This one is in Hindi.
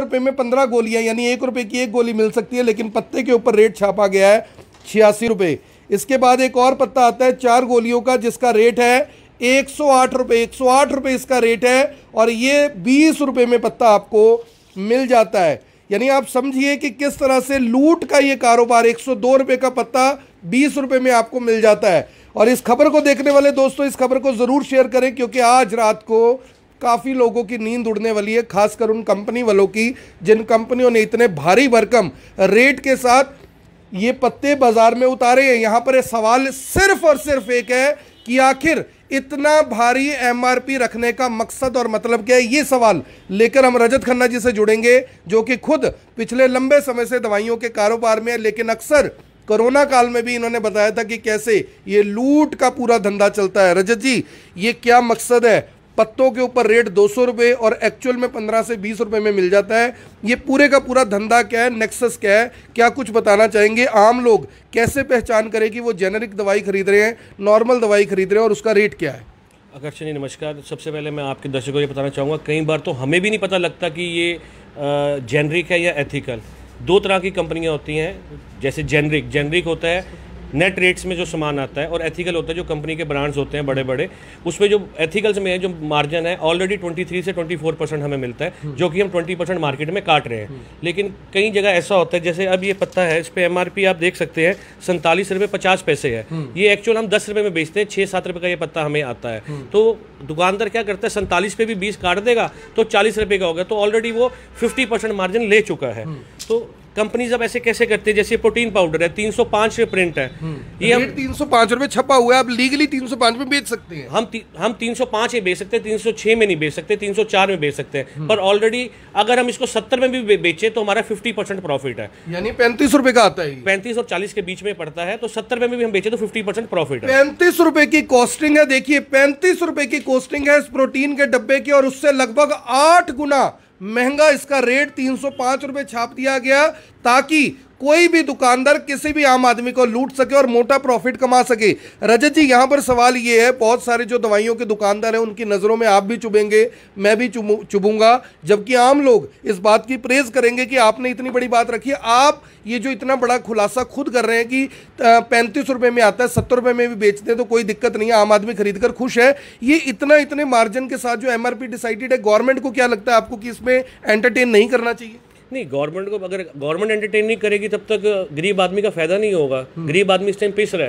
सत्तर रुपये में पंद्रह गोलियां यानी एक रुपये की एक गोली मिल सकती है लेकिन पत्ते के ऊपर रेट छापा गया है छियासी रुपये इसके बाद एक और पत्ता आता है चार गोलियों का जिसका रेट है एक सौ आठ रुपये एक सौ आठ रुपये इसका रेट है और ये बीस रुपये में पत्ता आपको मिल जाता है यानी आप समझिए कि किस तरह से लूट का ये कारोबार एक सौ दो रुपये का पत्ता बीस रुपये में आपको मिल जाता है और इस खबर को देखने वाले दोस्तों इस खबर को ज़रूर शेयर करें क्योंकि आज रात को काफ़ी लोगों की नींद उड़ने वाली है खासकर उन कंपनी वालों की जिन कंपनियों ने इतने भारी भरकम रेट के साथ ये पत्ते बाजार में उतारे हैं यहाँ पर सवाल सिर्फ और सिर्फ एक है कि आखिर इतना भारी एमआरपी रखने का मकसद और मतलब क्या है ये सवाल लेकर हम रजत खन्ना जी से जुड़ेंगे जो कि खुद पिछले लंबे समय से दवाइयों के कारोबार में है लेकिन अक्सर कोरोना काल में भी इन्होंने बताया था कि कैसे ये लूट का पूरा धंधा चलता है रजत जी ये क्या मकसद है पत्तों के ऊपर रेट दो सौ रुपये और एक्चुअल में पंद्रह से बीस रुपये में मिल जाता है ये पूरे का पूरा धंधा क्या है नेक्सस क्या है क्या कुछ बताना चाहेंगे आम लोग कैसे पहचान करें कि वो जेनरिक दवाई खरीद रहे हैं नॉर्मल दवाई खरीद रहे हैं और उसका रेट क्या है आकर्षण जी नमस्कार सबसे पहले मैं आपके दर्शकों को ये बताना चाहूँगा कई बार तो हमें भी नहीं पता लगता कि ये जेनरिक है या एथिकल दो तरह की कंपनियाँ होती हैं जैसे जेनरिक जेनरिक होता है नेट रेट्स में जो सामान आता है और एथिकल होता है जो कंपनी के ब्रांड्स होते हैं बड़े बड़े उसमें जो एथिकल्स में है जो मार्जिन है ऑलरेडी 23 से 24 परसेंट हमें मिलता है हम्म। जो कि हम 20 परसेंट मार्केट में काट रहे हैं हम्म। लेकिन कई जगह ऐसा होता है जैसे अब ये पत्ता है इस पर एम आप देख सकते हैं सैंतालीस रुपये पचास पैसे है हम्म। ये एक्चुअल हम दस रुपये में बेचते हैं छः सात रुपये का ये पत्ता हमें आता है तो दुकानदार क्या करता है सैंतालीस पे भी बीस काट देगा तो चालीस रुपये का होगा तो ऑलरेडी वो फिफ्टी मार्जिन ले चुका है तो कंपनीज अब ऐसे कैसे करते हैं जैसे प्रोटीन पाउडर है तीन सौ पांच में प्रिंट है हम्म। ये हम तीन सौ पांच रुपए छपा हुआ है आप लीगली तीन सौ पांच में बेच सकते हैं हम ती, हम तीन सौ पांच में बेच सकते हैं तीन सौ छह में नहीं बेच सकते तीन सौ चार में बेच सकते हैं हम्म। पर ऑलरेडी अगर हम इसको सत्तर में भी बेचे तो हमारा फिफ्टी परसेंट प्रॉफिट है यानी पैंतीस रुपए का आता है पैंतीस और चालीस के बीच में पड़ता है तो सत्तर में भी हम बेचे तो फिफ्टी परसेंट प्रॉफिट है पैंतीस रुपए की कॉस्टिंग है देखिए पैंतीस रुपए की कॉस्टिंग है इस प्रोटीन के डब्बे की और उससे लगभग आठ गुना महंगा इसका रेट तीन सौ पांच रुपए छाप दिया गया ताकि कोई भी दुकानदार किसी भी आम आदमी को लूट सके और मोटा प्रॉफिट कमा सके रजत जी यहाँ पर सवाल ये है बहुत सारे जो दवाइयों के दुकानदार हैं उनकी नज़रों में आप भी चुभेंगे मैं भी चुभूंगा जबकि आम लोग इस बात की प्रेज़ करेंगे कि आपने इतनी बड़ी बात रखी आप ये जो इतना बड़ा खुलासा खुद कर रहे हैं कि पैंतीस रुपये में आता है सत्तर रुपये में भी बेचते हैं तो कोई दिक्कत नहीं है आम आदमी खरीद कर खुश है ये इतना इतने मार्जिन के साथ जो एमआरपी डिसाइडेड है गवर्नमेंट को क्या लगता है आपको कि इसमें एंटरटेन नहीं करना चाहिए नहीं गवर्नमेंट को अगर गवर्नमेंट एंटरटेन नहीं करेगी तब तक गरीब आदमी का फायदा नहीं होगा गरीब आदमी इस टाइम पिस रहा है